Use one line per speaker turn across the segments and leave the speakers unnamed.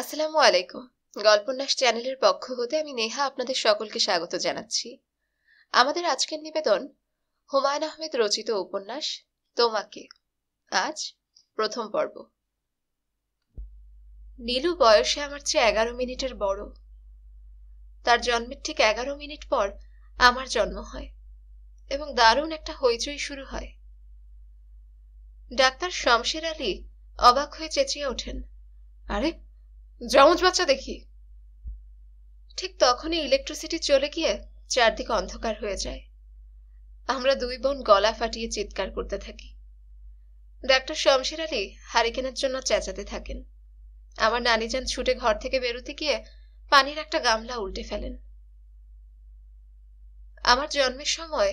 আসসালামু আলাইকুম গল্পন্যাস চ্যানেলের পক্ষ হতে আমি নেহা আপনাদের সকলকে স্বাগত জানাচ্ছি আমাদের আজকের নিবেদন হুমায়ুন আহমেদ রচিত উপন্যাস তোমাকে আজ প্রথম পর্ব নীলু বয়সে আমার চেয়ে এগারো মিনিটের বড় তার জন্মের ঠিক এগারো মিনিট পর আমার জন্ম হয় এবং দারুণ একটা হইচই শুরু হয় ডাক্তার শমশের আলী অবাক হয়ে চেঁচিয়ে ওঠেন আরে জমজ বাচ্চা দেখি ঠিক তখনই ইলেকট্রিসিটি চলে গিয়ে চারদিকে অন্ধকার হয়ে যায় আমরা দুই বোন গলা ফাটিয়ে চিৎকার করতে থাকি ডাক্তার শমশের আলী হারিকেনের জন্য চেঁচাতে থাকেন আমার যান ছুটে ঘর থেকে বেরোতে গিয়ে পানির একটা গামলা উল্টে ফেলেন আমার জন্মের সময়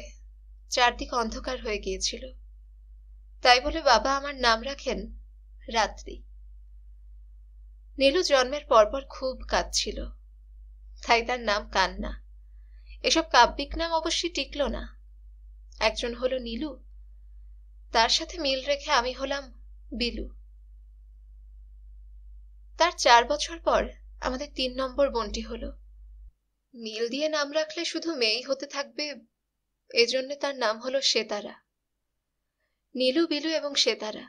চারদিক অন্ধকার হয়ে গিয়েছিল তাই বলে বাবা আমার নাম রাখেন রাত্রি নীলু জন্মের পরপর খুব কাঁদছিল তাই তার নাম কান্না এসব কাব্যিক নাম অবশ্যই টিকল না একজন হলো নীলু তার সাথে মিল রেখে আমি হলাম বিলু তার চার বছর পর আমাদের তিন নম্বর বোনটি হলো মিল দিয়ে নাম রাখলে শুধু মেয়েই হতে থাকবে এজন্য তার নাম হলো সেতারা নীলু বিলু এবং সেতারা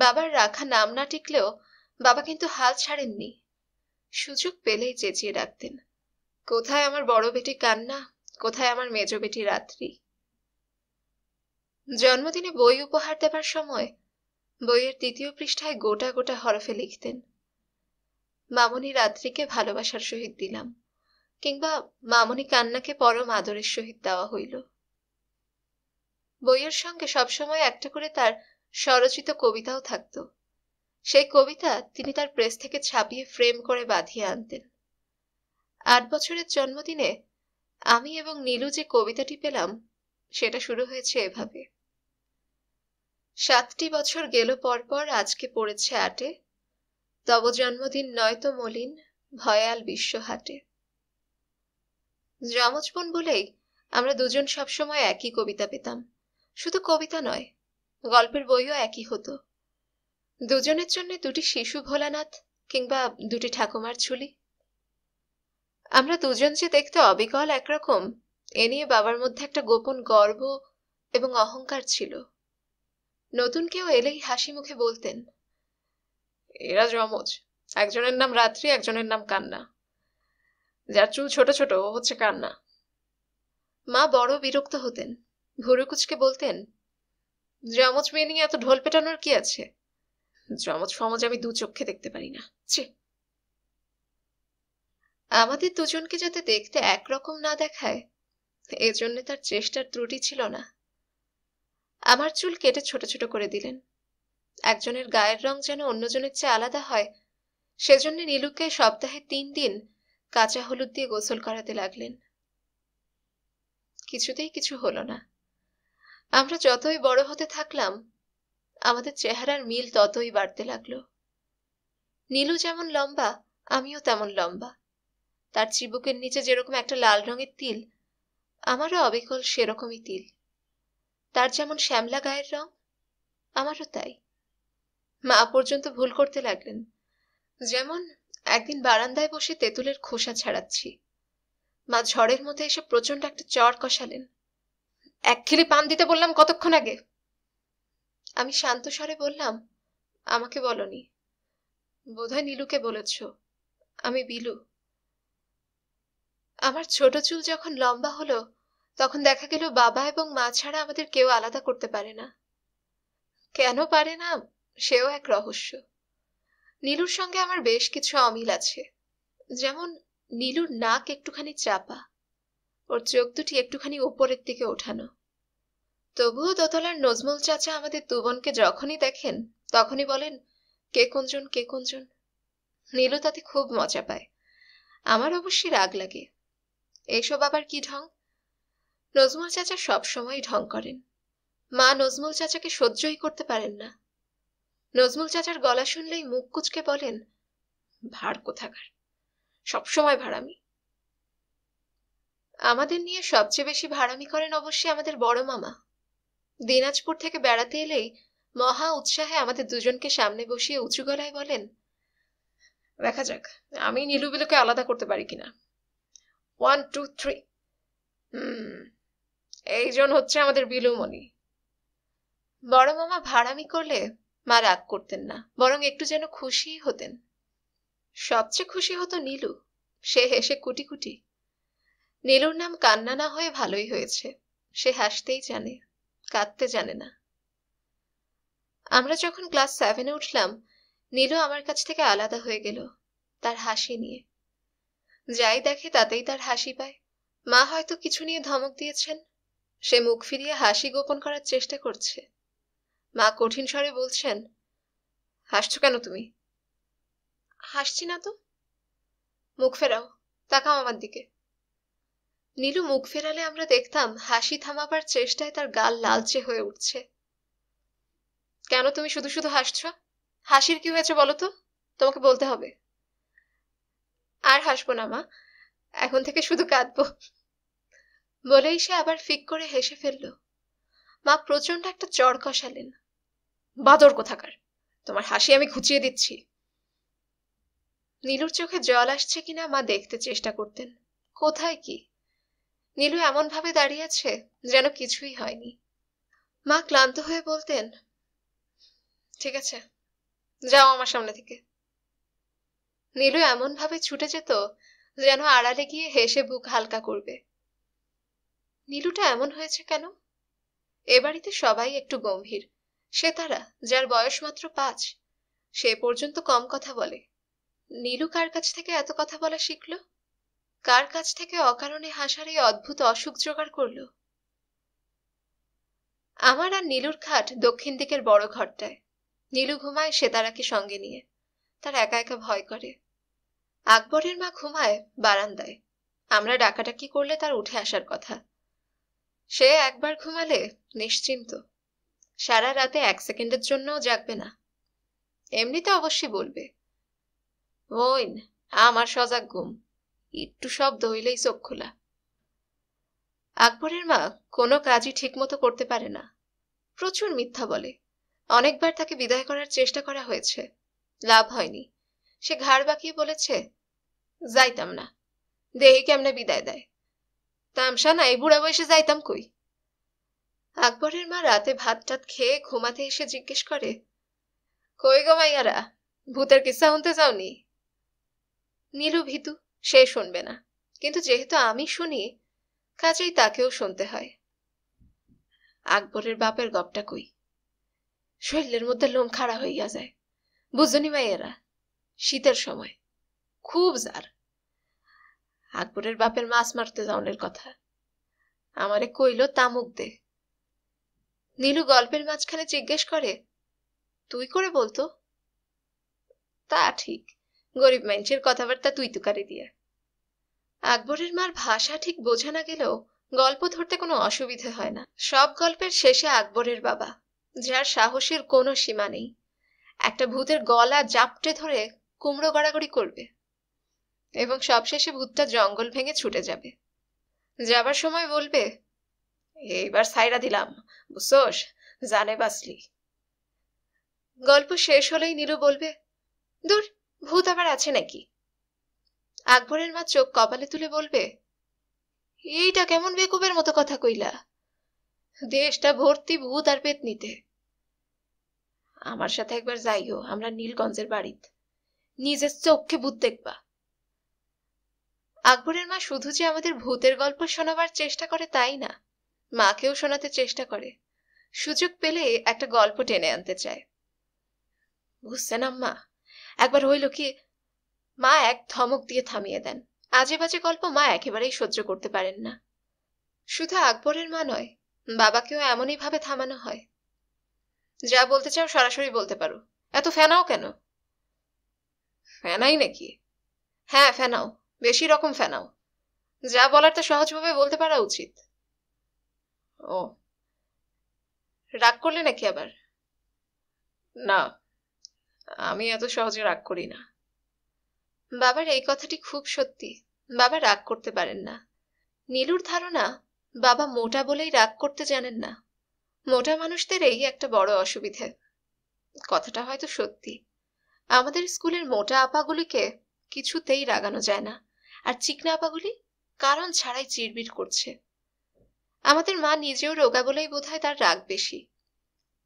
বাবার রাখা নাম না টিকলেও বাবা কিন্তু হাল ছাড়েননি সুযোগ পেলেই চেঁচিয়ে ডাকতেন কোথায় আমার বড় বেটি কান্না কোথায় আমার মেজ বেটি রাত্রি জন্মদিনে বই উপহার দেবার সময় বইয়ের তৃতীয় পৃষ্ঠায় গোটা গোটা হরফে লিখতেন মামনি রাত্রিকে ভালোবাসার সহিত দিলাম কিংবা মামনি কান্নাকে পরম আদরের সহিত দেওয়া হইল বইয়ের সঙ্গে সবসময় একটা করে তার স্বরচিত কবিতাও থাকতো সেই কবিতা তিনি তার প্রেস থেকে ছাপিয়ে ফ্রেম করে বাঁধিয়ে আনতেন আট বছরের জন্মদিনে আমি এবং নীলু যে কবিতাটি পেলাম সেটা শুরু হয়েছে এভাবে সাতটি বছর গেল পরপর আজকে পড়েছে আটে তব জন্মদিন নয়তো মলিন ভয়াল হাটে যমজ বোন বলেই আমরা দুজন সবসময় একই কবিতা পেতাম শুধু কবিতা নয় গল্পের বইও একই হতো দুজনের জন্য দুটি শিশু ভোলানাথ কিংবা দুটি ঠাকুমার ঝুলি আমরা দুজন যে দেখতে অবিকল একরকম এ নিয়ে বাবার মধ্যে একটা গোপন গর্ব এবং অহংকার ছিল নতুন কেউ এলেই হাসি মুখে বলতেন এরা জমজ একজনের নাম রাত্রি একজনের নাম কান্না যার চুল ছোট ছোট ও হচ্ছে কান্না মা বড় বিরক্ত হতেন ভুরুকুচকে বলতেন জমজ মেয়ে নিয়ে এত ঢোল পেটানোর কি আছে জমজ ফমজ আমি দু চোখে দেখতে পারি না আমাদের দুজনকে যাতে দেখতে একরকম না দেখায় এজন্য তার চেষ্টার ত্রুটি ছিল না আমার চুল কেটে ছোট ছোট করে দিলেন একজনের গায়ের রং যেন অন্যজনের চেয়ে আলাদা হয় সেজন্য নীলুকে সপ্তাহে তিন দিন কাঁচা হলুদ দিয়ে গোসল করাতে লাগলেন কিছুতেই কিছু হলো না আমরা যতই বড় হতে থাকলাম আমাদের চেহারার মিল ততই বাড়তে লাগলো নীলু যেমন লম্বা আমিও তেমন লম্বা তার চিবুকের নিচে যেরকম একটা লাল রঙের তিল আমারও অবিকল সেরকমই তিল তার যেমন শ্যামলা গায়ের রং আমারও তাই মা পর্যন্ত ভুল করতে লাগলেন যেমন একদিন বারান্দায় বসে তেঁতুলের খোসা ছাড়াচ্ছি মা ঝড়ের মধ্যে এসে প্রচণ্ড একটা চর কষালেন এক খিলি পান দিতে বললাম কতক্ষণ আগে আমি শান্ত স্বরে বললাম আমাকে বলনি বোধহয় নীলুকে বলেছ আমি বিলু আমার ছোট চুল যখন লম্বা হলো তখন দেখা গেল বাবা এবং মা ছাড়া আমাদের কেউ আলাদা করতে পারে না কেন পারে না সেও এক রহস্য নীলুর সঙ্গে আমার বেশ কিছু অমিল আছে যেমন নীলুর নাক একটুখানি চাপা ওর চোখ দুটি একটুখানি উপরের দিকে ওঠানো তবুও দোতলার নজমুল চাচা আমাদের দুবনকে যখনই দেখেন তখনই বলেন কে কোনজন কে কোনজন নীলু তাতে খুব মজা পায় আমার অবশ্যই রাগ লাগে এসব আবার কি ঢং নজমুল চাচা সব সময় ঢং করেন মা নজমুল চাচাকে সহ্যই করতে পারেন না নজমুল চাচার গলা শুনলেই মুখ কুচকে বলেন ভার কোথাকার সবসময় ভাড়ামি আমাদের নিয়ে সবচেয়ে বেশি ভাড়ামি করেন অবশ্যই আমাদের বড় মামা দিনাজপুর থেকে বেড়াতে এলেই মহা উৎসাহে আমাদের দুজনকে সামনে বসিয়ে উঁচু গলায় বলেন দেখা যাক আমি নীলুবিলুকে আলাদা করতে পারি কিনা ওয়ান টু থ্রি হুম এইজন হচ্ছে আমাদের বিলুমণি বড় মামা ভাড়ামি করলে মা রাগ করতেন না বরং একটু যেন খুশি হতেন সবচেয়ে খুশি হতো নীলু সে হেসে কুটি কুটি নীলুর নাম কান্না না হয়ে ভালোই হয়েছে সে হাসতেই জানে কাঁদতে জানে না আমরা যখন ক্লাস সেভেনে উঠলাম নীলু আমার কাছ থেকে আলাদা হয়ে গেল তার হাসি নিয়ে যাই দেখে তাতেই তার হাসি পায় মা হয়তো কিছু নিয়ে ধমক দিয়েছেন সে মুখ ফিরিয়ে হাসি গোপন করার চেষ্টা করছে মা কঠিন স্বরে বলছেন হাসছো কেন তুমি হাসছি না তো মুখ ফেরাও তাকাও আমার দিকে নীলু মুখ ফেরালে আমরা দেখতাম হাসি থামাবার চেষ্টায় তার গাল লালচে হয়ে উঠছে কেন তুমি শুধু শুধু হাসছ হাসির কি হয়েছে বলো তো তোমাকে বলতে হবে আর হাসবো না মা এখন থেকে শুধু কাঁদবো বলেই সে আবার ফিক করে হেসে ফেলল মা প্রচন্ড একটা চর কষালেন বাদর কোথাকার তোমার হাসি আমি ঘুচিয়ে দিচ্ছি নীলুর চোখে জল আসছে কিনা মা দেখতে চেষ্টা করতেন কোথায় কি নীলু এমনভাবে ভাবে দাঁড়িয়েছে যেন কিছুই হয়নি মা ক্লান্ত হয়ে বলতেন ঠিক আছে যাও আমার সামনে থেকে নীলু এমনভাবে ছুটে যেত যেন আড়ালে গিয়ে হেসে বুক হালকা করবে নীলুটা এমন হয়েছে কেন এ বাড়িতে সবাই একটু গম্ভীর সে তারা যার বয়স মাত্র পাঁচ সে পর্যন্ত কম কথা বলে নীলু কার কাছ থেকে এত কথা বলা শিখল কার কাছ থেকে অকারণে হাসার এই অদ্ভুত অসুখ জোগাড় করল আমার আর নীলুর খাট দক্ষিণ দিকের বড় ঘরটায় নীলু ঘুমায় সে তারাকে সঙ্গে নিয়ে তার একা একা ভয় করে আকবরের মা ঘুমায় বারান্দায় আমরা ডাকাডাকি করলে তার উঠে আসার কথা সে একবার ঘুমালে নিশ্চিন্ত সারা রাতে এক সেকেন্ডের জন্যও জাগবে না এমনিতে অবশ্যই বলবে ওইন আমার সজাগ ঘুম একটু শব্দ হইলেই চোখ খোলা আকবরের মা কোনো কাজই ঠিকমতো করতে পারে না প্রচুর মিথ্যা বলে অনেকবার তাকে বিদায় করার চেষ্টা করা হয়েছে লাভ হয়নি সে ঘাড় বাঁকিয়ে বলেছে যাইতাম না দেহি কেমনে বিদায় দেয় তামসা না এই বুড়া বয়সে যাইতাম কই আকবরের মা রাতে ভাত টাত খেয়ে ঘুমাতে এসে জিজ্ঞেস করে কই গো মাইয়ারা ভূতের কিসা হতে যাওনি নীলু ভিতু সে শুনবে না কিন্তু যেহেতু আমি শুনি কাজেই তাকেও শুনতে হয় আকবরের বাপের গপটা কই শরীরের মধ্যে লোম খাড়া হইয়া যায় বুঝুনি এরা শীতের সময় খুব জার আকবরের বাপের মাছ মারতে যাওনের কথা আমারে কইল তামুক দে নীলু গল্পের মাঝখানে জিজ্ঞেস করে তুই করে বলতো তা ঠিক গরিব মানুষের কথাবার্তা তুই তুকারে দিয়া আকবরের মার ভাষা ঠিক বোঝা না গেলেও গল্প ধরতে কোনো অসুবিধে হয় না সব গল্পের শেষে আকবরের বাবা যার সাহসের কোনো সীমা নেই একটা ভূতের গলা জাপটে ধরে কুমড়ো গড়াগড়ি করবে এবং সবশেষে ভূতটা জঙ্গল ভেঙে ছুটে যাবে যাবার সময় বলবে এইবার সাইরা দিলাম বুঝছোস জানে বাসলি গল্প শেষ হলেই নীরু বলবে দূর ভূত আবার আছে নাকি আকবরের মা চোখ কপালে তুলে বলবে এইটা কেমন বেকুবের মতো কথা কইলা দেশটা ভর্তি ভূত আর পেত নিতে আমার সাথে একবার যাইও আমরা নীলগঞ্জের বাড়িত নিজের চোখে ভূত দেখবা আকবরের মা শুধু যে আমাদের ভূতের গল্প শোনাবার চেষ্টা করে তাই না মাকেও শোনাতে চেষ্টা করে সুযোগ পেলে একটা গল্প টেনে আনতে চায় বুঝছেন আম্মা একবার হইল কি মা এক ধমক দিয়ে থামিয়ে দেন আজে বাজে গল্প মা একেবারেই সহ্য করতে পারেন না শুধু আকবরের মা নয় বাবাকেও এমনই ভাবে থামানো হয় যা বলতে চাও সরাসরি বলতে পারো এত ফেনাও কেন ফেনাই নাকি হ্যাঁ ফেনাও বেশি রকম ফেনাও যা বলার তা সহজভাবে বলতে পারা উচিত ও রাগ করলে নাকি আবার না আমি এত সহজে রাগ করি না বাবার এই কথাটি খুব সত্যি বাবা রাগ করতে পারেন না নীলুর ধারণা বাবা মোটা বলেই রাগ করতে জানেন না মোটা মানুষদের এই একটা বড় অসুবিধে কথাটা হয়তো সত্যি আমাদের স্কুলের মোটা আপাগুলিকে কিছুতেই রাগানো যায় না আর চিকনা আপাগুলি কারণ ছাড়াই চিরবির করছে আমাদের মা নিজেও রোগা বলেই বোধহয় তার রাগ বেশি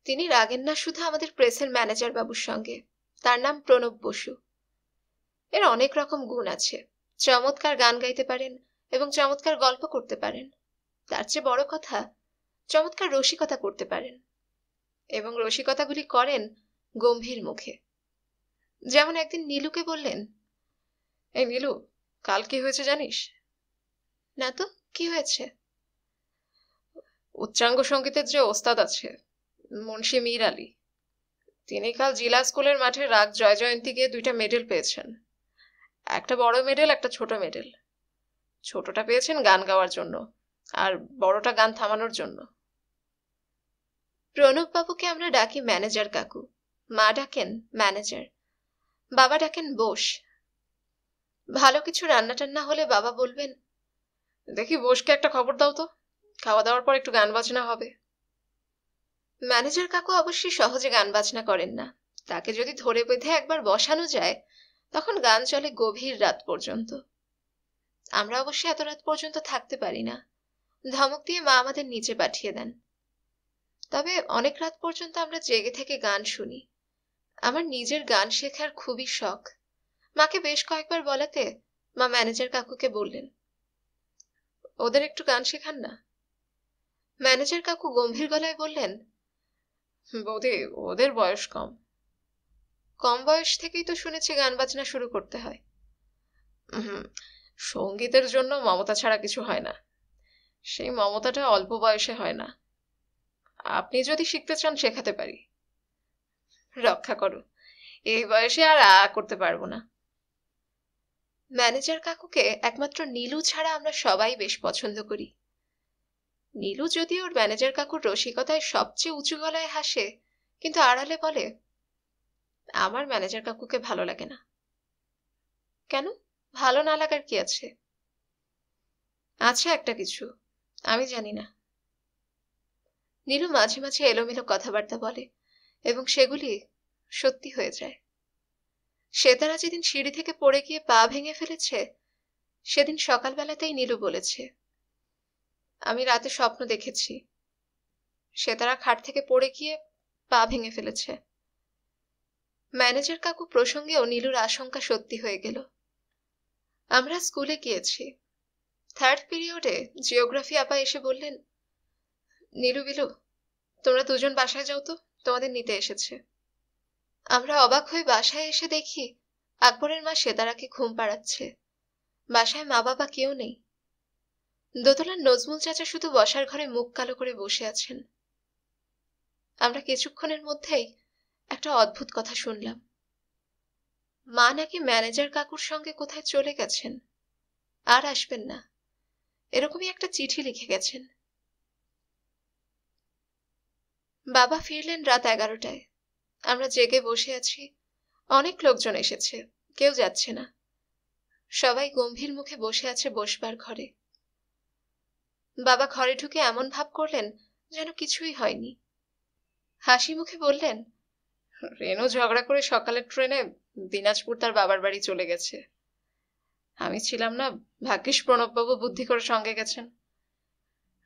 তিনি রাগেন না শুধু আমাদের প্রেসের ম্যানেজার বাবুর সঙ্গে তার নাম প্রণব বসু এর অনেক রকম গুণ আছে চমৎকার গান গাইতে পারেন এবং চমৎকার গল্প করতে পারেন তার চেয়ে বড় কথা চমৎকার রসিকতা করতে পারেন এবং রসিকতাগুলি করেন গম্ভীর মুখে যেমন একদিন নীলুকে বললেন এই নীলু কাল কি হয়েছে জানিস না তো কি হয়েছে উচ্চাঙ্গ সঙ্গীতের যে ওস্তাদ আছে মুন্সী মীর আলী তিনি কাল জিলা স্কুলের মাঠে রাগ জয় জয়ন্তী গিয়ে দুইটা মেডেল পেয়েছেন একটা বড় মেডেল একটা ছোট মেডেল ছোটটা পেয়েছেন গান গাওয়ার জন্য আর বড়টা গান থামানোর জন্য প্রণব বাবুকে আমরা ডাকি ম্যানেজার কাকু মা ডাকেন ম্যানেজার বাবা ডাকেন বোস ভালো কিছু রান্না টান্না হলে বাবা বলবেন দেখি বোসকে একটা খবর দাও তো খাওয়া দাওয়ার পর একটু গান বাজনা হবে ম্যানেজার কাকু অবশ্যই সহজে গান বাজনা করেন না তাকে যদি ধরে বেঁধে একবার বসানো যায় তখন গান চলে গভীর রাত পর্যন্ত আমরা অবশ্যই এত রাত পর্যন্ত থাকতে পারি না ধমক দিয়ে মা আমাদের নিচে পাঠিয়ে দেন তবে অনেক রাত পর্যন্ত আমরা জেগে থেকে গান শুনি আমার নিজের গান শেখার খুবই শখ মাকে বেশ কয়েকবার বলাতে মা ম্যানেজার কাকুকে বললেন ওদের একটু গান শেখান না ম্যানেজার কাকু গম্ভীর গলায় বললেন বৌদি ওদের বয়স কম কম বয়স থেকেই তো শুনেছি গান বাজনা শুরু করতে হয় হুম সঙ্গীতের জন্য মমতা ছাড়া কিছু হয় না সেই মমতাটা অল্প বয়সে হয় না আপনি যদি শিখতে চান শেখাতে পারি রক্ষা করো এই বয়সে আর আ করতে পারবো না ম্যানেজার কাকুকে একমাত্র নীলু ছাড়া আমরা সবাই বেশ পছন্দ করি নীলু যদি ওর ম্যানেজার কাকুর রসিকতায় সবচেয়ে উঁচু গলায় হাসে কিন্তু আড়ালে বলে আমার ম্যানেজার কাকুকে ভালো লাগে না কেন ভালো না লাগার কি আছে আছে একটা কিছু আমি জানি না নীলু মাঝে মাঝে এলোমেলো কথাবার্তা বলে এবং সেগুলি সত্যি হয়ে যায় শ্বেতারা যেদিন সিঁড়ি থেকে পড়ে গিয়ে পা ভেঙে ফেলেছে সেদিন সকালবেলাতেই নীলু বলেছে আমি রাতে স্বপ্ন দেখেছি সেতারা খাট থেকে পড়ে গিয়ে পা ভেঙে ফেলেছে ম্যানেজার কাকু প্রসঙ্গেও নীলুর আশঙ্কা সত্যি হয়ে গেল আমরা স্কুলে গিয়েছি থার্ড পিরিয়ডে জিওগ্রাফি আপা এসে বললেন নীলু বিলু তোমরা দুজন বাসায় যাও তো তোমাদের নিতে এসেছে আমরা অবাক হয়ে বাসায় এসে দেখি আকবরের মা সেতারাকে ঘুম পাড়াচ্ছে বাসায় মা বাবা কেউ নেই দোতলার নজমুল চাচা শুধু বসার ঘরে মুখ কালো করে বসে আছেন আমরা কিছুক্ষণের মধ্যেই একটা অদ্ভুত কথা শুনলাম মা নাকি ম্যানেজার কাকুর সঙ্গে কোথায় চলে গেছেন আর আসবেন না এরকমই একটা চিঠি লিখে গেছেন বাবা ফিরলেন রাত এগারোটায় আমরা জেগে বসে আছি অনেক লোকজন এসেছে কেউ যাচ্ছে না সবাই গম্ভীর মুখে বসে আছে বসবার ঘরে বাবা ঘরে ঢুকে এমন ভাব করলেন যেন কিছুই হয়নি হাসি মুখে বললেন রেনু ঝগড়া করে সকালের ট্রেনে দিনাজপুর তার বাবার বাড়ি চলে গেছে আমি ছিলাম না ভাগ্যিস প্রণববাবু বুদ্ধি করে সঙ্গে গেছেন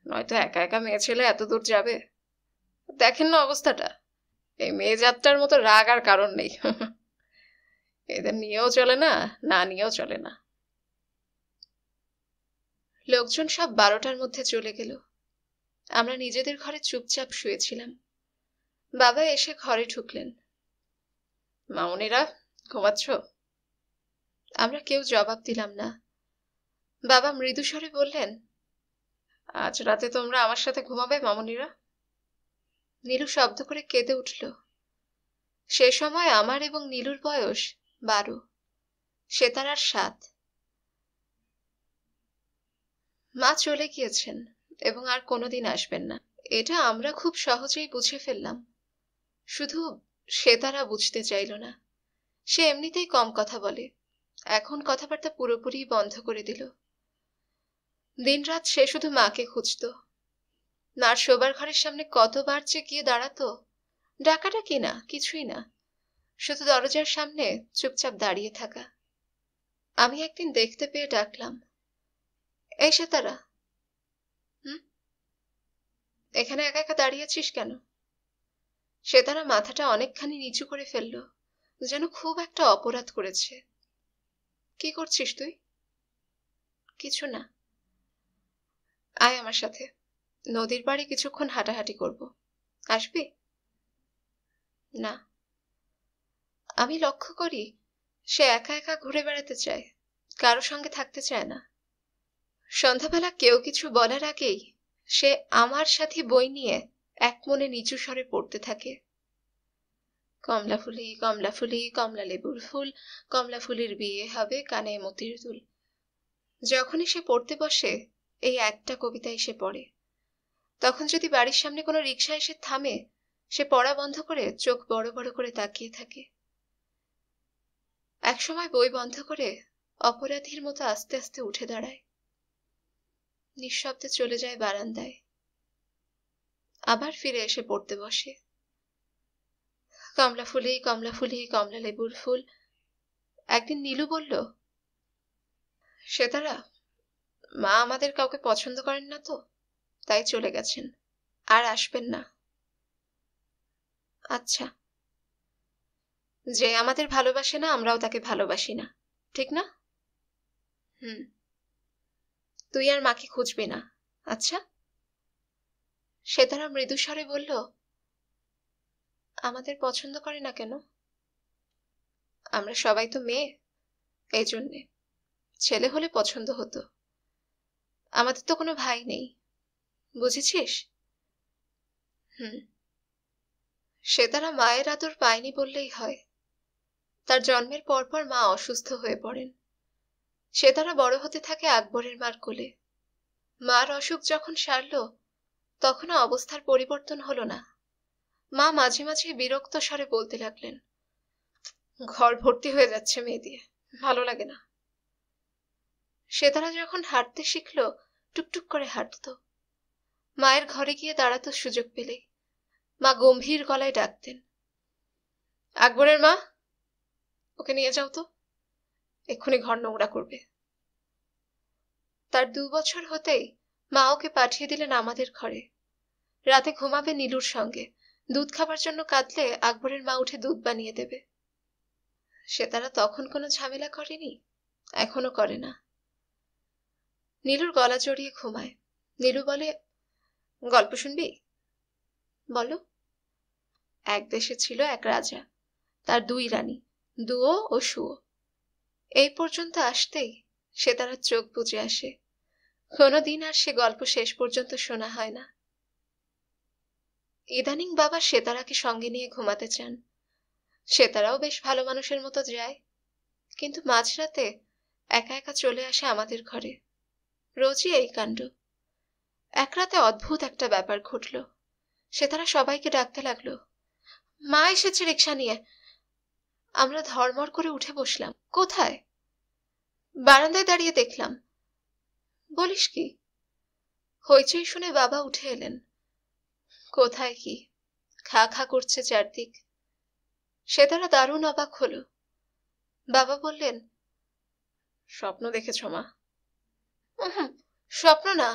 নয়তো একা একা মেয়ে ছেলে এত দূর যাবে দেখেন না অবস্থাটা এই মেয়ে যাত্রার মতো রাগ আর কারণ নেই এদের নিয়েও চলে না না নিয়েও চলে না লোকজন সব বারোটার মধ্যে চলে গেল আমরা নিজেদের ঘরে চুপচাপ শুয়েছিলাম বাবা এসে ঘরে ঢুকলেন মাউনেরা ঘুমাচ্ছ আমরা কেউ জবাব দিলাম না বাবা মৃদু স্বরে বললেন আজ রাতে তোমরা আমার সাথে ঘুমাবে মামনিরা নীলু শব্দ করে কেঁদে উঠল সে সময় আমার এবং নীলুর বয়স বারো সে তার আর সাত মা চলে গিয়েছেন এবং আর কোনোদিন আসবেন না এটা আমরা খুব সহজেই বুঝে ফেললাম শুধু সে তারা বুঝতে চাইল না সে এমনিতেই কম কথা বলে এখন কথাবার্তা পুরোপুরি বন্ধ করে দিল দিনরাত সে শুধু মাকে খুঁজত মার শোবার ঘরের সামনে কতবার যে গিয়ে দাঁড়াতো ডাকাটা কি না কিছুই না শুধু দরজার সামনে চুপচাপ দাঁড়িয়ে থাকা আমি একদিন দেখতে পেয়ে ডাকলাম এই সেতারা হম এখানে একা একা দাঁড়িয়ে আছিস কেন তারা মাথাটা অনেকখানি নিচু করে ফেলল যেন খুব একটা অপরাধ করেছে কি করছিস তুই কিছু না আয় আমার সাথে নদীর বাড়ি কিছুক্ষণ হাঁটাহাঁটি করব আসবি না আমি লক্ষ্য করি সে একা একা ঘুরে বেড়াতে চায় কারো সঙ্গে থাকতে চায় না সন্ধ্যাবেলা কেউ কিছু বলার আগেই সে আমার সাথে বই নিয়ে এক মনে নিচু স্বরে পড়তে থাকে কমলা ফুলি কমলা ফুলি কমলা লেবুর ফুল কমলা ফুলির বিয়ে হবে কানে মতির দুল যখনই সে পড়তে বসে এই একটা কবিতা এসে পড়ে তখন যদি বাড়ির সামনে কোনো রিক্সা এসে থামে সে পড়া বন্ধ করে চোখ বড় বড় করে তাকিয়ে থাকে একসময় বই বন্ধ করে অপরাধীর মতো আস্তে আস্তে উঠে দাঁড়ায় নিঃশব্দে চলে যায় বারান্দায় আবার ফিরে এসে পড়তে বসে কমলা ফুলেই কমলা ফুলেই কমলা লেবুর ফুল একদিন নীলু বলল শ্বেতারা মা আমাদের কাউকে পছন্দ করেন না তো তাই চলে গেছেন আর আসবেন না আচ্ছা যে আমাদের ভালোবাসে না আমরাও তাকে ভালোবাসি না ঠিক না হুম তুই আর মাকে খুঁজবি না আচ্ছা সেতারা মৃদুস্বরে বলল আমাদের পছন্দ করে না কেন আমরা সবাই তো মেয়ে এই জন্যে ছেলে হলে পছন্দ হতো আমাদের তো কোনো ভাই নেই বুঝেছিস হুম সে তারা মায়ের আদর পায়নি বললেই হয় তার জন্মের পরপর মা অসুস্থ হয়ে পড়েন সে তারা বড় হতে থাকে আকবরের মার কোলে মার অসুখ যখন সারল তখনও অবস্থার পরিবর্তন হলো না মা মাঝে মাঝে বিরক্ত স্বরে বলতে লাগলেন ঘর ভর্তি হয়ে যাচ্ছে মেয়ে দিয়ে ভালো লাগে না সে তারা যখন হাঁটতে শিখল টুকটুক করে হাঁটত মায়ের ঘরে গিয়ে দাঁড়াতো সুযোগ পেলে মা গম্ভীর গলায় ডাকতেন আকবরের মা ওকে নিয়ে যাও তো এক্ষুনি ঘর নোংরা করবে তার দু বছর হতেই মা ওকে পাঠিয়ে দিলেন আমাদের ঘরে রাতে ঘুমাবে নীলুর সঙ্গে দুধ খাবার জন্য কাঁদলে আকবরের মা উঠে দুধ বানিয়ে দেবে সে তারা তখন কোনো ঝামেলা করেনি এখনো করে না নীলুর গলা জড়িয়ে ঘুমায় নীলু বলে গল্প শুনবি বলো এক দেশে ছিল এক রাজা তার দুই রানী দুও ও সুও এই পর্যন্ত আসতেই সে তার চোখ বুঝে আসে কোনোদিন আর সে গল্প শেষ পর্যন্ত শোনা হয় না ইদানিং বাবা সেতারাকে সঙ্গে নিয়ে ঘুমাতে চান সেতারাও বেশ ভালো মানুষের মতো যায় কিন্তু মাঝরাতে একা একা চলে আসে আমাদের ঘরে রোজই এই কাণ্ড এক রাতে অদ্ভুত একটা ব্যাপার ঘটল সে তারা সবাইকে ডাকতে লাগলো মা এসেছে রিক্সা নিয়ে আমরা ধর্মর করে উঠে বসলাম কোথায় বারান্দায় দাঁড়িয়ে দেখলাম বলিস কি হইচই শুনে বাবা উঠে এলেন কোথায় কি খা খা করছে চারদিক সে তারা দারুণ অবাক হল বাবা বললেন স্বপ্ন দেখেছ মা স্বপ্ন না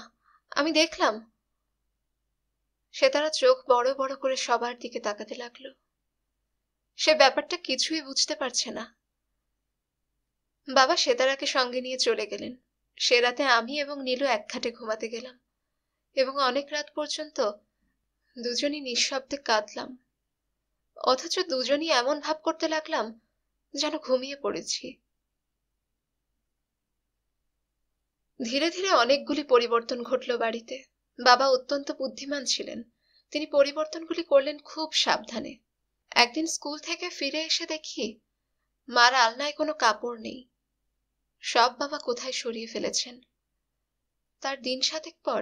আমি দেখলাম সে তারা চোখ বড় বড় করে সবার দিকে তাকাতে লাগলো সে ব্যাপারটা কিছুই বুঝতে পারছে না বাবা সেতারাকে সঙ্গে নিয়ে চলে গেলেন সে রাতে আমি এবং নীলু একঘাটে ঘুমাতে গেলাম এবং অনেক রাত পর্যন্ত দুজনই নিঃশব্দে কাঁদলাম অথচ দুজনই এমন ভাব করতে লাগলাম যেন ঘুমিয়ে পড়েছি ধীরে ধীরে অনেকগুলি পরিবর্তন ঘটল বাড়িতে বাবা অত্যন্ত বুদ্ধিমান ছিলেন তিনি পরিবর্তনগুলি করলেন খুব সাবধানে একদিন স্কুল থেকে ফিরে এসে দেখি মার আলনায় কোনো কাপড় নেই সব বাবা কোথায় সরিয়ে ফেলেছেন তার দিন সাতেক পর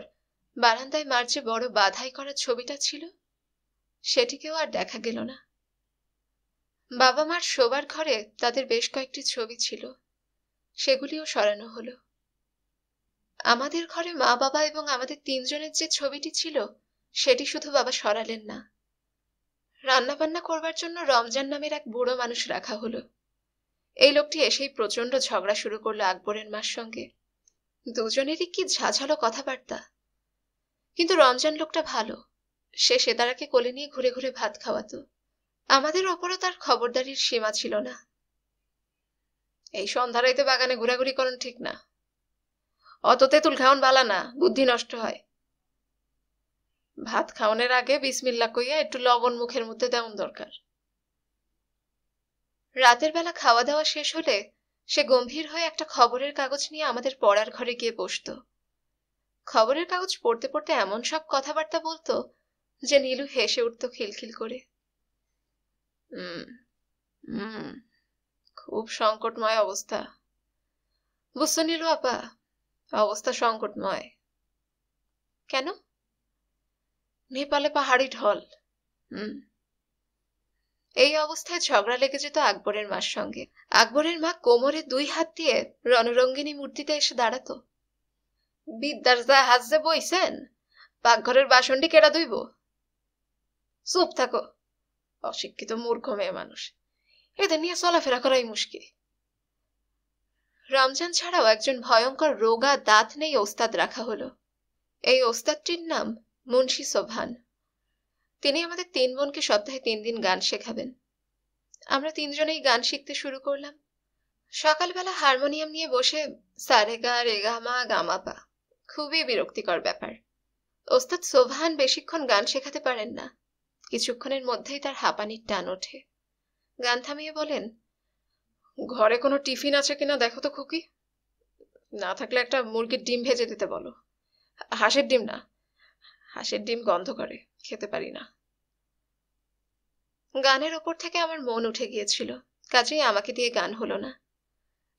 বারান্দায় মার যে বড় বাধাই করা ছবিটা ছিল সেটিকেও আর দেখা গেল না বাবা মার শোবার ঘরে তাদের বেশ কয়েকটি ছবি ছিল সেগুলিও সরানো হলো আমাদের ঘরে মা বাবা এবং আমাদের তিনজনের যে ছবিটি ছিল সেটি শুধু বাবা সরালেন না রান্নাবান্না করবার জন্য রমজান নামের এক বুড়ো মানুষ রাখা হলো এই লোকটি এসেই প্রচণ্ড ঝগড়া শুরু করলো আকবরের মার সঙ্গে দুজনেরই কি ঝাঝালো কথাবার্তা কিন্তু রমজান লোকটা ভালো সে সেতারাকে কোলে নিয়ে ঘুরে ঘুরে ভাত খাওয়াতো আমাদের ওপরও তার খবরদারির সীমা ছিল না এই সন্ধ্যারাইতে বাগানে ঘোরাঘুরি করেন ঠিক না অত তেঁতুল খাওয়ান বালা না বুদ্ধি নষ্ট হয় ভাত খাওয়ানোর আগে বিসমিল্লা কইয়া একটু লবণ মুখের মধ্যে দেওয়ান দরকার রাতের বেলা খাওয়া দাওয়া শেষ হলে সে গম্ভীর হয়ে একটা খবরের কাগজ নিয়ে আমাদের পড়ার ঘরে গিয়ে বসত খবরের কাগজ পড়তে পড়তে এমন সব কথাবার্তা বলতো যে নীলু হেসে উঠত খিলখিল করে খুব সংকটময় অবস্থা বুঝছো নীলু আপা অবস্থা সংকটময় কেন নেপালে পাহাড়ি ঢল হুম এই অবস্থায় ঝগড়া লেগে যেত আকবরের মার সঙ্গে আকবরের মা কোমরে দুই হাত দিয়ে রণরঙ্গিনী মূর্তিতে এসে দাঁড়াতো বিদ্যার যা হাত বইছেন পাকঘরের বাসনটি কেড়া ধুইব চুপ থাকো অশিক্ষিত মূর্খ মেয়ে মানুষ এদের নিয়ে চলাফেরা করাই মুশকিল রমজান ছাড়াও একজন ভয়ঙ্কর রোগা দাঁত নেই ওস্তাদ রাখা হলো এই ওস্তাদটির নাম মুন্সী সোভান তিনি আমাদের তিন বোনকে সপ্তাহে তিন দিন গান শেখাবেন আমরা তিনজনেই গান শিখতে শুরু করলাম সকালবেলা হারমোনিয়াম নিয়ে বসে সারেগা রেগামা গামাপা খুবই বিরক্তিকর ব্যাপার ওস্তাদ সোভান বেশিক্ষণ গান শেখাতে পারেন না কিছুক্ষণের মধ্যেই তার হাঁপানির টান ওঠে গান থামিয়ে বলেন ঘরে কোনো টিফিন আছে কিনা দেখো তো খুকি না থাকলে একটা মুরগির ডিম ভেজে দিতে বলো হাঁসের ডিম না হাঁসের ডিম গন্ধ করে খেতে পারি না গানের ওপর থেকে আমার মন উঠে গিয়েছিল কাজেই আমাকে দিয়ে গান হলো না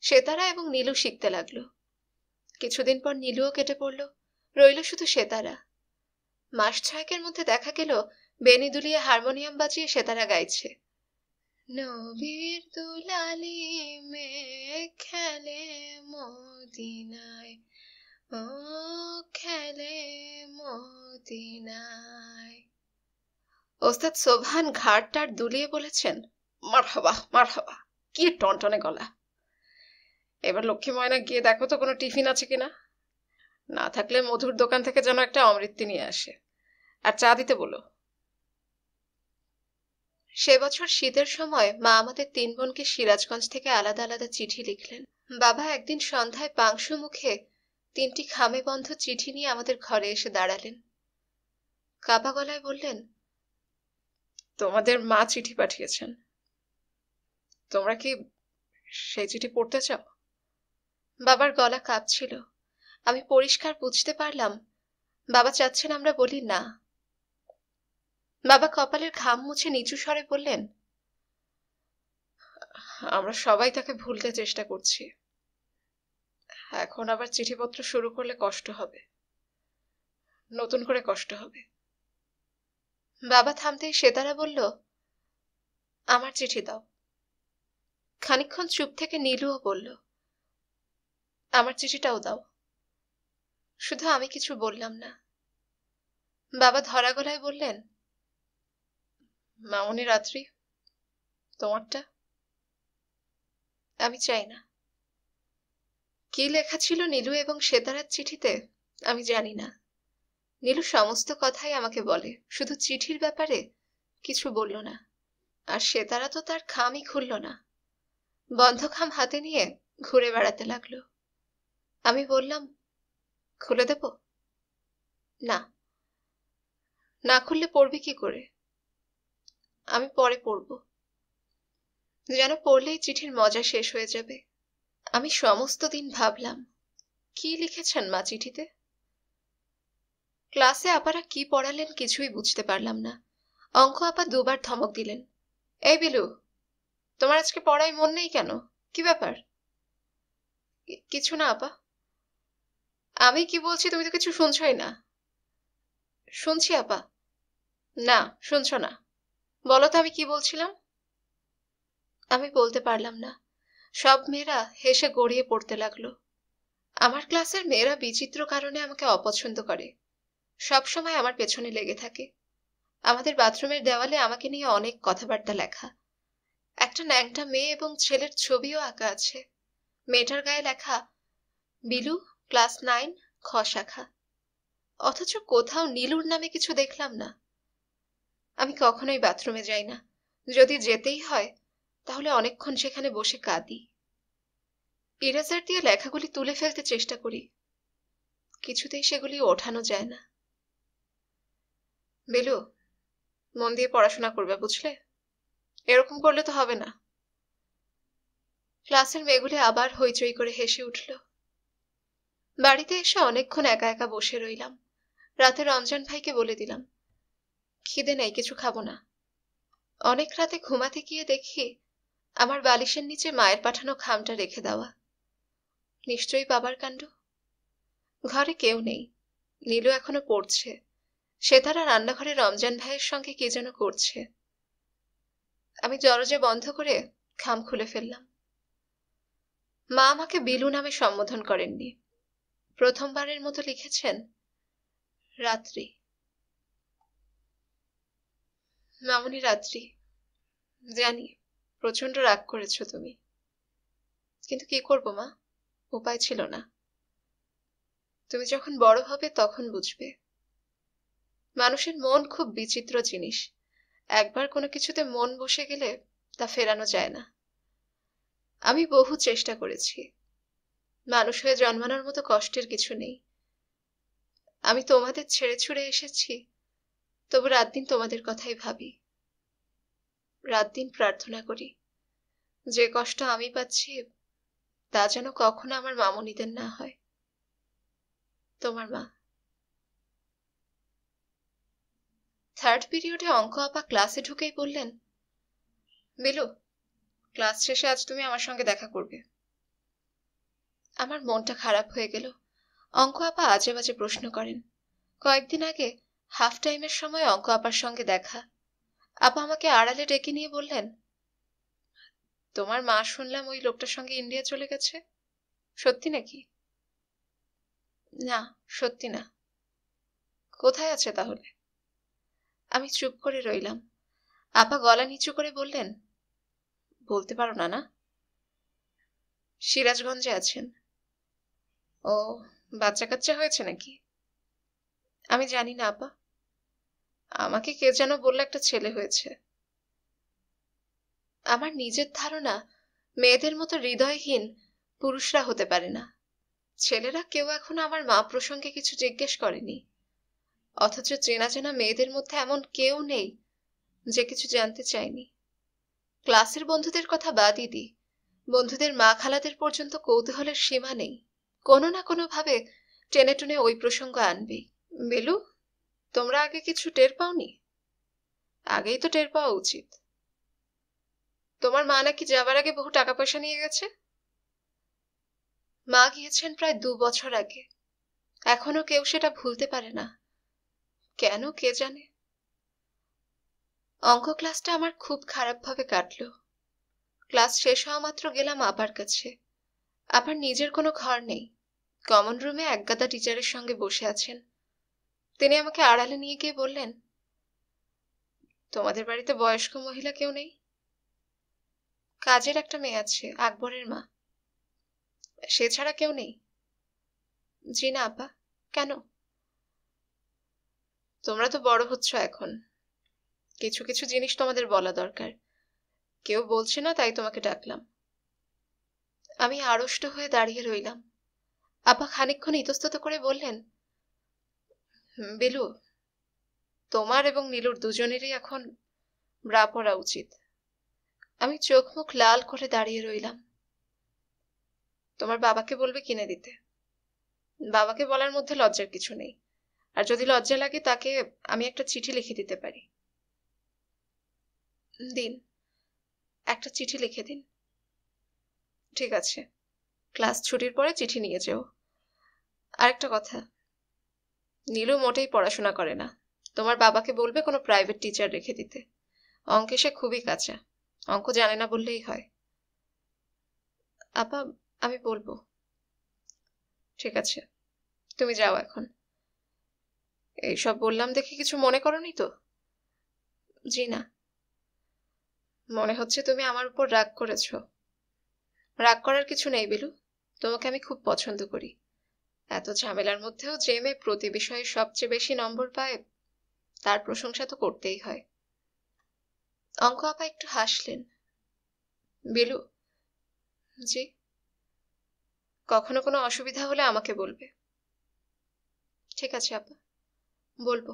সেতারা এবং নীলু শিখতে লাগলো কিছুদিন পর নীলুও কেটে পড়ল রইল শুধু সেতারা মাস ছয়েকের মধ্যে দেখা গেল বেনি দুলিয়ে হারমোনিয়াম বাজিয়ে সেতারা গাইছে নবীর দুলালি মে খেলে মদিনায় ও খেলে মদিনায় ওস্তাদ সোভান ঘাড় টাড় দুলিয়ে বলেছেন মার হবা মার হবা কি টনটনে গলা এবার লক্ষ্মী ময়না গিয়ে দেখো তো কোনো টিফিন আছে কিনা না থাকলে মধুর দোকান থেকে যেন একটা অমৃত্তি নিয়ে আসে আর চা দিতে বলো সে বছর শীতের সময় মা আমাদের তিন বোনকে সিরাজগঞ্জ থেকে আলাদা আলাদা চিঠি লিখলেন বাবা একদিন সন্ধ্যায় পাংশু মুখে তিনটি খামে বন্ধ চিঠি নিয়ে আমাদের ঘরে এসে দাঁড়ালেন কাপা গলায় বললেন তোমাদের মা চিঠি পাঠিয়েছেন তোমরা কি সেই চিঠি পড়তে চাও বাবার গলা কাঁপছিল আমি পরিষ্কার বুঝতে পারলাম বাবা চাচ্ছেন আমরা বলি না বাবা কপালের ঘাম মুছে নিচু স্বরে বললেন আমরা সবাই তাকে ভুলতে চেষ্টা করছি এখন আবার চিঠিপত্র শুরু করলে কষ্ট হবে নতুন করে কষ্ট হবে বাবা থামতেই সেতারা বলল আমার চিঠি দাও খানিক্ষণ চুপ থেকে নীলুও বলল আমার চিঠিটাও দাও শুধু আমি কিছু বললাম না বাবা ধরা গলায় বললেন মামনি রাত্রি তোমারটা আমি চাই না কি লেখা ছিল নীলু এবং সেতারার চিঠিতে আমি জানি না নীলু সমস্ত কথাই আমাকে বলে শুধু চিঠির ব্যাপারে কিছু বলল না আর সেতারা তো তার খামই খুলল না বন্ধ খাম হাতে নিয়ে ঘুরে বেড়াতে লাগলো আমি বললাম খুলে দেব না না খুললে পড়বে কি করে আমি পরে পড়ব যেন পড়লেই চিঠির মজা শেষ হয়ে যাবে আমি সমস্ত দিন ভাবলাম কি লিখেছেন মা চিঠিতে ক্লাসে আপারা কি পড়ালেন কিছুই বুঝতে পারলাম না অঙ্ক আপা দুবার ধমক দিলেন এই বিলু তোমার আজকে পড়ায় মন নেই কেন কি ব্যাপার কিছু না আপা আমি কি বলছি তুমি তো কিছু শুনছই না শুনছি আপা না শুনছ না বলো তো আমি কি বলছিলাম আমি বলতে পারলাম না সব মেয়েরা হেসে গড়িয়ে পড়তে লাগলো আমার ক্লাসের মেয়েরা বিচিত্র কারণে আমাকে অপছন্দ করে সব সময় আমার পেছনে লেগে থাকে আমাদের বাথরুমের দেওয়ালে আমাকে নিয়ে অনেক কথাবার্তা লেখা একটা ন্যাংটা মেয়ে এবং ছেলের ছবিও আঁকা আছে মেয়েটার গায়ে লেখা বিলু ক্লাস নাইন খ শাখা অথচ কোথাও নীলুর নামে কিছু দেখলাম না আমি কখনোই বাথরুমে যাই না যদি যেতেই হয় তাহলে অনেকক্ষণ সেখানে বসে কাঁদি ইরেজার দিয়ে লেখাগুলি তুলে ফেলতে চেষ্টা করি কিছুতেই সেগুলি ওঠানো যায় না বেলু মন দিয়ে পড়াশোনা করবে বুঝলে এরকম করলে তো হবে না ক্লাসের মেয়েগুলি আবার হইচই করে হেসে উঠল বাড়িতে এসে অনেকক্ষণ একা একা বসে রইলাম রাতে রঞ্জন ভাইকে বলে দিলাম খিদে নেই কিছু খাবো না অনেক রাতে ঘুমাতে গিয়ে দেখি আমার বালিশের নিচে মায়ের পাঠানো খামটা রেখে দেওয়া নিশ্চয়ই বাবার কাণ্ড ঘরে কেউ নেই নীলু এখনো পড়ছে সে তারা রান্নাঘরে রমজান ভাইয়ের সঙ্গে কে যেন করছে আমি জরজে বন্ধ করে খাম খুলে ফেললাম মা আমাকে বিলু নামে সম্বোধন করেননি প্রথমবারের মতো লিখেছেন রাত্রি মামনি রাত্রি জানি প্রচণ্ড রাগ করেছ তুমি কিন্তু কি করবো মা উপায় ছিল না তুমি যখন বড় হবে তখন বুঝবে মানুষের মন খুব বিচিত্র জিনিস একবার কোনো কিছুতে মন বসে গেলে তা ফেরানো যায় না আমি বহু চেষ্টা করেছি মানুষ হয়ে জন্মানোর মতো কষ্টের কিছু নেই আমি তোমাদের ছেড়ে ছুড়ে এসেছি তবু রাত দিন তোমাদের কথাই ভাবি রাত দিন প্রার্থনা করি যে কষ্ট আমি পাচ্ছি তা যেন কখনো আমার মামনিদের না হয় তোমার মা থার্ড পিরিয়ডে অঙ্ক আপা ক্লাসে ঢুকেই বললেন বিলু ক্লাস শেষে আজ তুমি আমার সঙ্গে দেখা করবে আমার মনটা খারাপ হয়ে গেল অঙ্ক আপা আজে বাজে প্রশ্ন করেন কয়েকদিন আগে হাফ টাইমের সময় অঙ্ক আপার সঙ্গে দেখা আপা আমাকে আড়ালে ডেকে নিয়ে বললেন তোমার মা শুনলাম ওই লোকটার সঙ্গে ইন্ডিয়া চলে গেছে সত্যি নাকি না সত্যি না কোথায় আছে তাহলে আমি চুপ করে রইলাম আপা গলা নিচু করে বললেন বলতে পারো না না সিরাজগঞ্জে আছেন ও বাচ্চা কাচ্চা হয়েছে নাকি আমি জানি না আপা আমাকে কে যেন বলল একটা ছেলে হয়েছে আমার নিজের ধারণা মেয়েদের মতো হৃদয়হীন পুরুষরা হতে পারে না ছেলেরা কেউ এখন আমার মা প্রসঙ্গে কিছু জিজ্ঞেস করেনি অথচ চেনা চেনা মেয়েদের মধ্যে এমন কেউ নেই যে কিছু জানতে চায়নি ক্লাসের বন্ধুদের কথা বাদ দিদি বন্ধুদের মা খালাদের পর্যন্ত কৌতূহলের সীমা নেই কোনো না কোনোভাবে টেনে টুনে ওই প্রসঙ্গ আনবে বেলু তোমরা আগে কিছু টের পাওনি আগেই তো টের পাওয়া উচিত তোমার মা নাকি যাবার আগে বহু টাকা পয়সা নিয়ে গেছে মা গিয়েছেন প্রায় দু বছর আগে এখনো কেউ সেটা ভুলতে পারে না কেন কে জানে অঙ্ক ক্লাসটা আমার খুব খারাপভাবে কাটল ক্লাস শেষ হওয়া মাত্র গেলাম আবার কাছে আবার নিজের কোনো ঘর নেই কমন রুমে একগাদা টিচারের সঙ্গে বসে আছেন তিনি আমাকে আড়ালে নিয়ে গিয়ে বললেন তোমাদের বাড়িতে বয়স্ক মহিলা কেউ নেই কাজের একটা মেয়ে আছে আকবরের মা সে ছাড়া কেউ নেই জি না আপা কেন তোমরা তো বড় হচ্ছ এখন কিছু কিছু জিনিস তোমাদের বলা দরকার কেউ বলছে না তাই তোমাকে ডাকলাম আমি আড়ষ্ট হয়ে দাঁড়িয়ে রইলাম আপা খানিক্ষণ ইতস্তত করে বললেন বেলু তোমার এবং নীলুর দুজনেরই এখন ব্রা পরা উচিত আমি চোখ মুখ লাল করে দাঁড়িয়ে রইলাম তোমার বাবাকে বলবে কিনে দিতে বাবাকে বলার মধ্যে লজ্জার কিছু নেই আর যদি লজ্জা লাগে তাকে আমি একটা চিঠি লিখে দিতে পারি দিন একটা চিঠি লিখে দিন ঠিক আছে ক্লাস ছুটির পরে চিঠি নিয়ে যেও আরেকটা কথা নীলু মোটেই পড়াশোনা করে না তোমার বাবাকে বলবে কোনো প্রাইভেট টিচার রেখে দিতে অঙ্কে সে খুবই কাঁচা অঙ্ক জানে না বললেই হয় আপা আমি বলবো ঠিক আছে তুমি যাও এখন এইসব বললাম দেখে কিছু মনে করনি তো জি না মনে হচ্ছে তুমি আমার উপর রাগ করেছ রাগ করার কিছু নেই বিলু তোমাকে আমি খুব পছন্দ করি এত ঝামেলার মধ্যেও যে মেয়ে প্রতি বিষয়ে সবচেয়ে বেশি নম্বর পায় তার প্রশংসা তো করতেই হয় অঙ্ক আপা একটু হাসলেন বেলু জি কখনো কোনো অসুবিধা হলে আমাকে বলবে ঠিক আছে আপা বলবো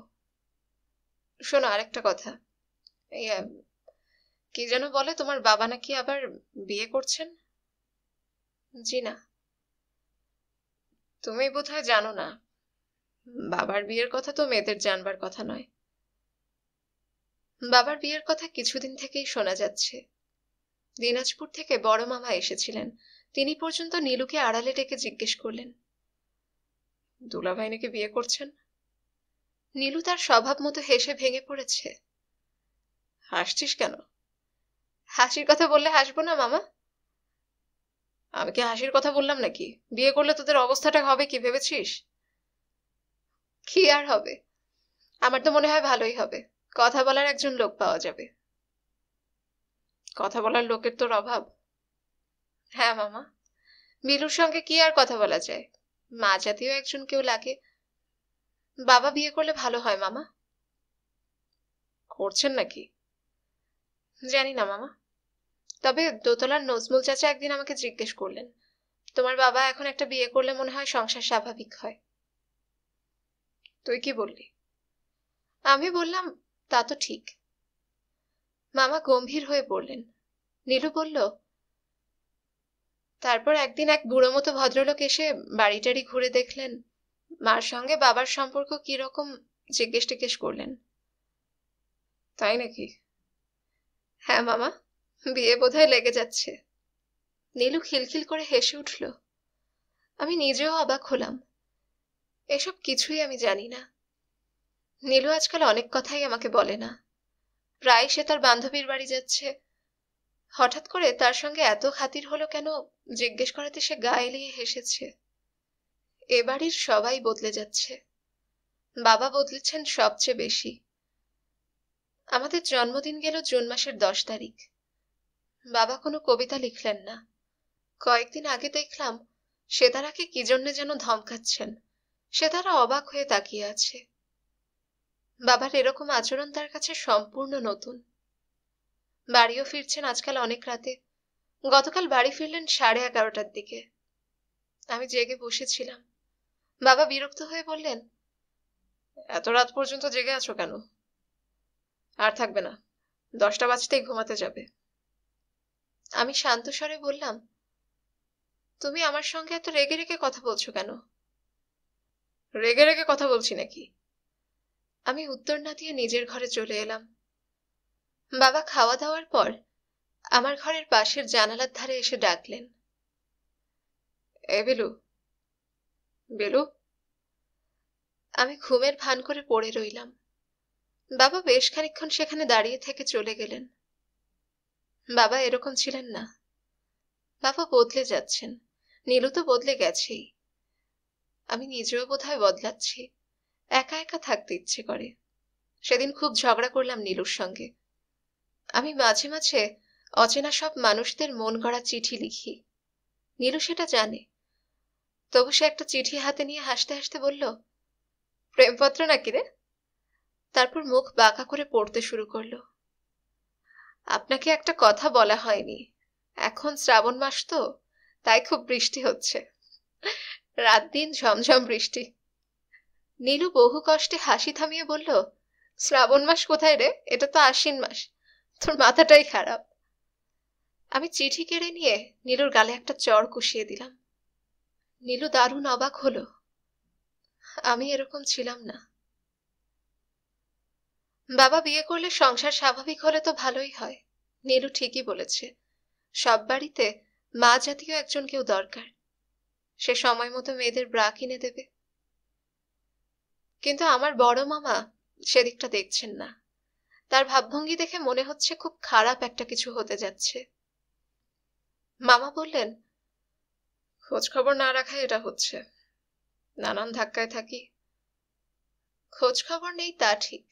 শোনো আরেকটা কথা কি যেন বলে তোমার বাবা নাকি আবার বিয়ে করছেন জি না তুমি বোধহয় জানো না বাবার বিয়ের কথা তো মেয়েদের জানবার কথা নয় বাবার বিয়ের কথা কিছুদিন থেকেই শোনা যাচ্ছে দিনাজপুর থেকে বড় মামা এসেছিলেন তিনি পর্যন্ত নীলুকে আড়ালে ডেকে জিজ্ঞেস করলেন দুলাভাই নাকি বিয়ে করছেন নীলু তার স্বভাব মতো হেসে ভেঙে পড়েছে হাসছিস কেন হাসির কথা বললে হাসবো না মামা আমি কি হাসির কথা বললাম নাকি বিয়ে করলে তোদের অবস্থাটা হবে কি ভেবেছিস কি আর হবে আমার তো মনে হয় ভালোই হবে কথা বলার একজন লোক পাওয়া যাবে কথা বলার লোকের তোর অভাব হ্যাঁ মামা মিলুর সঙ্গে কি আর কথা বলা যায় মা জাতীয় একজন কেউ লাগে বাবা বিয়ে করলে ভালো হয় মামা করছেন নাকি জানি না মামা তবে দোতলার নজমুল চাচা একদিন আমাকে জিজ্ঞেস করলেন তোমার বাবা এখন একটা বিয়ে করলে মনে হয় সংসার স্বাভাবিক হয় তুই কি বললি আমি বললাম তা তো ঠিক মামা গম্ভীর হয়ে পড়লেন নীলু বলল তারপর একদিন এক বুড়ো মতো ভদ্রলোক এসে বাড়িটারি ঘুরে দেখলেন মার সঙ্গে বাবার সম্পর্ক কিরকম জিজ্ঞেস টিজ্ঞেস করলেন তাই নাকি হ্যাঁ মামা বিয়ে বোধহয় লেগে যাচ্ছে নীলু খিলখিল করে হেসে উঠল আমি নিজেও অবাক হলাম এসব কিছুই আমি জানি না নীলু আজকাল অনেক কথাই আমাকে বলে না প্রায় সে তার বান্ধবীর বাড়ি যাচ্ছে হঠাৎ করে তার সঙ্গে এত খাতির হলো কেন জিজ্ঞেস করাতে সে গা এলিয়ে হেসেছে এ বাড়ির সবাই বদলে যাচ্ছে বাবা বদলেছেন সবচেয়ে বেশি আমাদের জন্মদিন গেল জুন মাসের দশ তারিখ বাবা কোনো কবিতা লিখলেন না কয়েকদিন আগে দেখলাম সেতারাকে কি জন্য যেন ধমকাচ্ছেন সেতারা অবাক হয়ে তাকিয়ে আছে বাবার এরকম আচরণ তার কাছে সম্পূর্ণ নতুন বাড়িও ফিরছেন আজকাল অনেক রাতে গতকাল বাড়ি ফিরলেন সাড়ে এগারোটার দিকে আমি জেগে বসেছিলাম বাবা বিরক্ত হয়ে বললেন এত রাত পর্যন্ত জেগে আছো কেন আর থাকবে না দশটা বাজতেই ঘুমাতে যাবে আমি শান্ত স্বরে বললাম তুমি আমার সঙ্গে এত রেগে রেগে কথা বলছো কেন রেগে রেগে কথা বলছি নাকি আমি উত্তর না দিয়ে নিজের ঘরে চলে এলাম বাবা খাওয়া দাওয়ার পর আমার ঘরের পাশের জানালার ধারে এসে ডাকলেন এ বেলু বেলু আমি ঘুমের ভান করে পড়ে রইলাম বাবা বেশ খানিক্ষণ সেখানে দাঁড়িয়ে থেকে চলে গেলেন বাবা এরকম ছিলেন না বাবা বদলে যাচ্ছেন নীলু তো বদলে গেছেই আমি নিজেও বোধ হয় বদলাচ্ছি একা একা থাকতে ইচ্ছে করে সেদিন খুব ঝগড়া করলাম নীলুর সঙ্গে আমি মাঝে মাঝে অচেনা সব মানুষদের মন গড়া চিঠি লিখি নীলু সেটা জানে তবু সে একটা চিঠি হাতে নিয়ে হাসতে হাসতে বলল প্রেমপত্র নাকি রে তারপর মুখ বাঁকা করে পড়তে শুরু করলো আপনাকে একটা কথা বলা হয়নি এখন শ্রাবণ মাস তো তাই খুব বৃষ্টি হচ্ছে রাত দিন ঝমঝম বৃষ্টি নীলু বহু কষ্টে হাসি থামিয়ে বলল শ্রাবণ মাস কোথায় রে এটা তো আশ্বিন মাস তোর মাথাটাই খারাপ আমি চিঠি কেড়ে নিয়ে নীলুর গালে একটা চর কষিয়ে দিলাম নীলু দারুণ অবাক হলো আমি এরকম ছিলাম না বাবা বিয়ে করলে সংসার স্বাভাবিক হলে তো ভালোই হয় নীলু ঠিকই বলেছে সব বাড়িতে মা জাতীয় একজন কেউ দরকার সে সময় মতো মেয়েদের ব্রা কিনে দেবে কিন্তু আমার বড় মামা সেদিকটা দেখছেন না তার ভাবভঙ্গি দেখে মনে হচ্ছে খুব খারাপ একটা কিছু হতে যাচ্ছে মামা বললেন খোঁজ খবর না রাখায় এটা হচ্ছে নানান ধাক্কায় থাকি খোঁজ খবর নেই তা ঠিক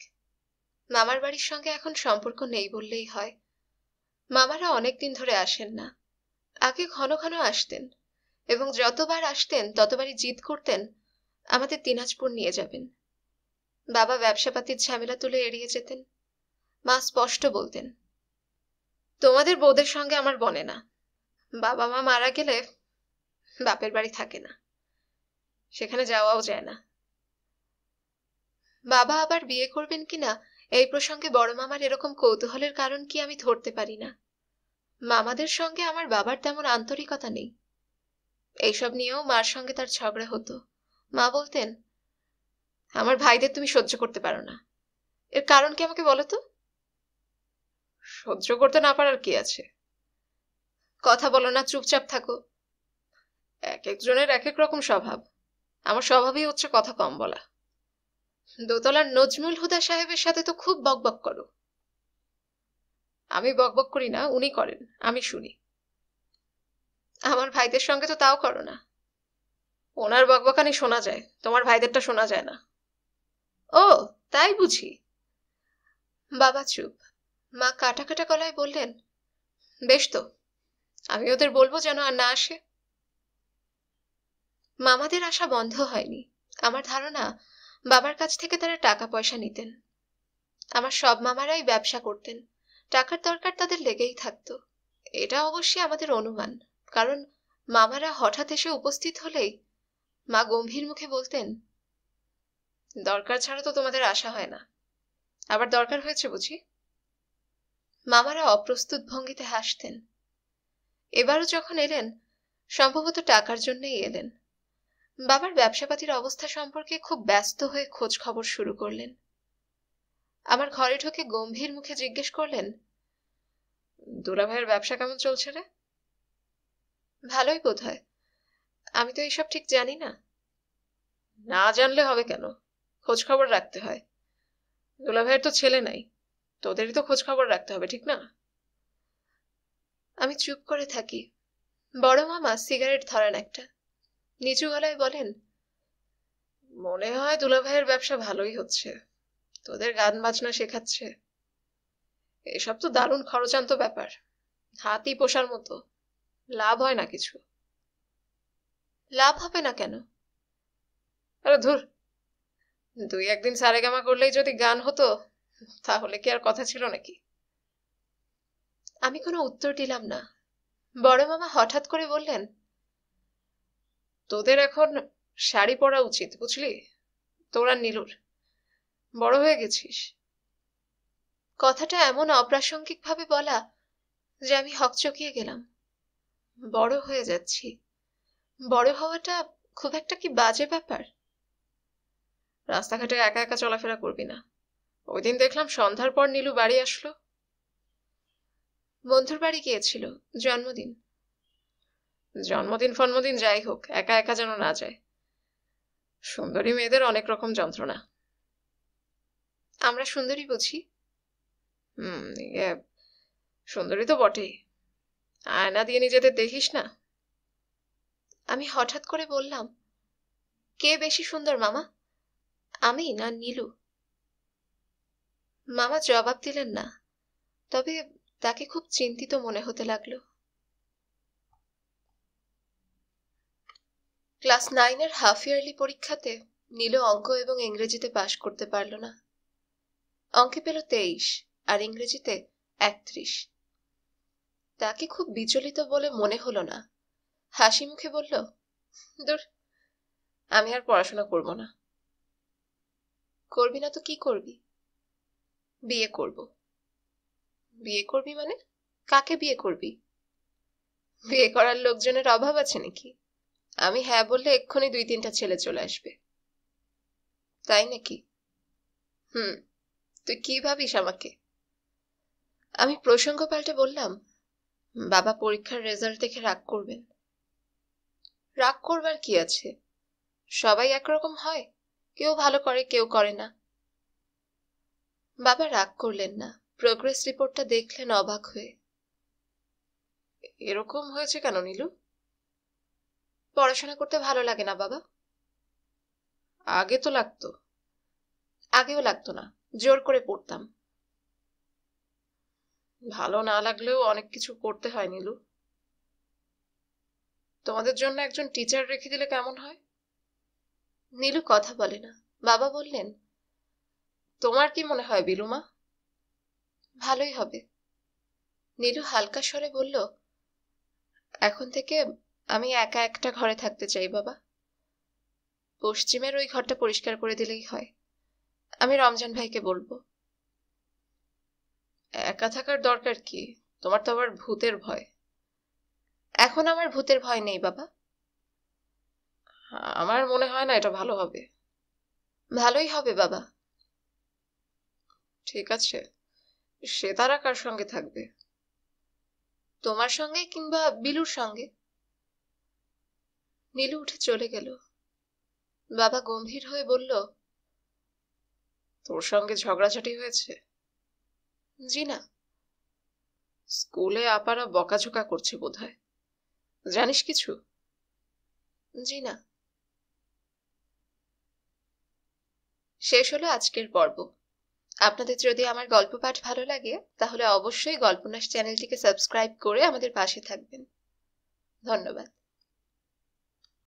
মামার বাড়ির সঙ্গে এখন সম্পর্ক নেই বললেই হয় মামারা অনেকদিন ধরে আসেন না আগে ঘন ঘন আসতেন এবং যতবার আসতেন ততবারই জিদ করতেন আমাদের দিনাজপুর নিয়ে যাবেন বাবা ব্যবসাপাতির ঝামেলা তুলে এড়িয়ে যেতেন মা স্পষ্ট বলতেন তোমাদের বোদের সঙ্গে আমার বনে না বাবা মা মারা গেলে বাপের বাড়ি থাকে না সেখানে যাওয়াও যায় না বাবা আবার বিয়ে করবেন কিনা এই প্রসঙ্গে বড় মামার এরকম কৌতূহলের কারণ কি আমি ধরতে পারি না মামাদের সঙ্গে আমার বাবার তেমন আন্তরিকতা নেই এইসব নিয়েও মার সঙ্গে তার ঝগড়া হতো মা বলতেন আমার ভাইদের তুমি সহ্য করতে পারো না এর কারণ কি আমাকে বলো তো সহ্য করতে না পারার কি আছে কথা বলো না চুপচাপ থাকো এক একজনের এক এক রকম স্বভাব আমার স্বভাবই হচ্ছে কথা কম বলা দোতলার নজমুল হুদা সাহেবের সাথে তো খুব বকবক করো আমি বকবক করি না উনি করেন আমি শুনি আমার ভাইদের সঙ্গে তো তাও করো না ওনার বকবকানি শোনা যায় তোমার ভাইদেরটা শোনা যায় না ও তাই বুঝি বাবা চুপ মা কাটা কাটা গলায় বললেন বেশ তো আমি ওদের বলবো যেন আর না আসে মামাদের আসা বন্ধ হয়নি আমার ধারণা বাবার কাছ থেকে তারা টাকা পয়সা নিতেন আমার সব মামারাই ব্যবসা করতেন টাকার দরকার তাদের লেগেই থাকতো এটা অবশ্যই আমাদের অনুমান কারণ মামারা হঠাৎ এসে উপস্থিত হলেই মা গম্ভীর মুখে বলতেন দরকার ছাড়া তো তোমাদের আশা হয় না আবার দরকার হয়েছে বুঝি মামারা অপ্রস্তুত ভঙ্গিতে হাসতেন এবারও যখন এলেন সম্ভবত টাকার জন্যই এলেন বাবার ব্যবসাপাতির অবস্থা সম্পর্কে খুব ব্যস্ত হয়ে খোঁজ খবর শুরু করলেন আমার ঘরে ঢোকে গম্ভীর মুখে জিজ্ঞেস করলেন দুরা ভাইয়ের ব্যবসা কেমন চলছে রে ভালোই বোধ হয় আমি তো এইসব ঠিক জানি না না জানলে হবে কেন খোঁজ খবর রাখতে হয় দুলা ভাইয়ের তো ছেলে নাই তোদেরই তো খোঁজ খবর রাখতে হবে ঠিক না আমি চুপ করে থাকি বড় মামা সিগারেট ধরেন একটা নিচু গলায় বলেন মনে হয় দুলা ভাইয়ের ব্যবসা ভালোই হচ্ছে তোদের গান বাজনা শেখাচ্ছে এসব তো দারুণ খরচান্ত ব্যাপার হাতি পোষার মতো লাভ হয় না কিছু লাভ হবে না কেন আরে ধুর দুই একদিন সারেগামা করলেই যদি গান হতো তাহলে কি আর কথা ছিল নাকি আমি কোনো উত্তর দিলাম না বড় মামা হঠাৎ করে বললেন তোদের এখন শাড়ি পরা উচিত বুঝলি তোরা নীলুর বড় হয়ে গেছিস কথাটা এমন অপ্রাসঙ্গিকভাবে বলা যে আমি হকচকিয়ে গেলাম বড় হয়ে যাচ্ছি বড় হওয়াটা খুব একটা কি বাজে ব্যাপার রাস্তাঘাটে একা একা চলাফেরা করবি না ওই দিন দেখলাম সন্ধ্যার পর নীলু বাড়ি আসলো বন্ধুর বাড়ি গিয়েছিল জন্মদিন জন্মদিন ফন্মদিন যাই হোক একা একা যেন না যায় সুন্দরী মেয়েদের অনেক রকম যন্ত্রণা আমরা সুন্দরী বুঝি হুম ইয়ে, সুন্দরী তো বটেই আয়না দিয়ে নিজেদের দেখিস না আমি হঠাৎ করে বললাম কে বেশি সুন্দর মামা আমি না নীলু মামা জবাব দিলেন না তবে তাকে খুব চিন্তিত মনে হতে লাগলো ক্লাস নাইনের হাফ ইয়ারলি পরীক্ষাতে নীল অঙ্ক এবং ইংরেজিতে পাশ করতে পারল না অঙ্কে পেল তেইশ আর ইংরেজিতে একত্রিশ তাকে খুব বিচলিত বলে মনে হলো না হাসি মুখে বলল দূর আমি আর পড়াশোনা করব না করবি না তো কি করবি বিয়ে করব বিয়ে করবি মানে কাকে বিয়ে করবি বিয়ে করার লোকজনের অভাব আছে নাকি আমি হ্যাঁ বললে এক্ষুনি দুই তিনটা ছেলে চলে আসবে তাই নাকি হুম তুই কি ভাবিস আমাকে আমি প্রসঙ্গ পাল্টে বললাম বাবা পরীক্ষার রেজাল্ট দেখে রাগ করবেন রাগ করবার কি আছে সবাই একরকম হয় কেউ ভালো করে কেউ করে না বাবা রাগ করলেন না প্রোগ্রেস রিপোর্টটা দেখলেন অবাক হয়ে এরকম হয়েছে কেন নীলু পড়াশোনা করতে ভালো লাগে না বাবা আগে তো লাগতো আগেও লাগতো না জোর করে পড়তাম ভালো না লাগলেও অনেক কিছু করতে হয় নীলু তোমাদের জন্য একজন টিচার রেখে দিলে কেমন হয় নীলু কথা বলে না বাবা বললেন তোমার কি মনে হয় বিলুমা ভালোই হবে নীলু হালকা স্বরে বলল এখন থেকে আমি একা একটা ঘরে থাকতে চাই বাবা পশ্চিমের ওই ঘরটা পরিষ্কার করে দিলেই হয় আমি রমজান ভাইকে বলবো একা থাকার দরকার কি তোমার তো আবার ভূতের ভয় এখন আমার ভূতের ভয় নেই বাবা আমার মনে হয় না এটা ভালো হবে ভালোই হবে বাবা ঠিক আছে সে তারা কার সঙ্গে থাকবে তোমার সঙ্গে কিংবা বিলুর সঙ্গে নীলু উঠে চলে গেল বাবা গম্ভীর হয়ে বলল তোর সঙ্গে ঝগড়াঝাটি হয়েছে জি না স্কুলে আপারা বকাঝোকা করছে বোধহয় জানিস কিছু জি না শেষ হলো আজকের পর্ব আপনাদের যদি আমার গল্প পাঠ ভালো লাগে তাহলে অবশ্যই গল্পনাস চ্যানেলটিকে সাবস্ক্রাইব করে আমাদের পাশে থাকবেন ধন্যবাদ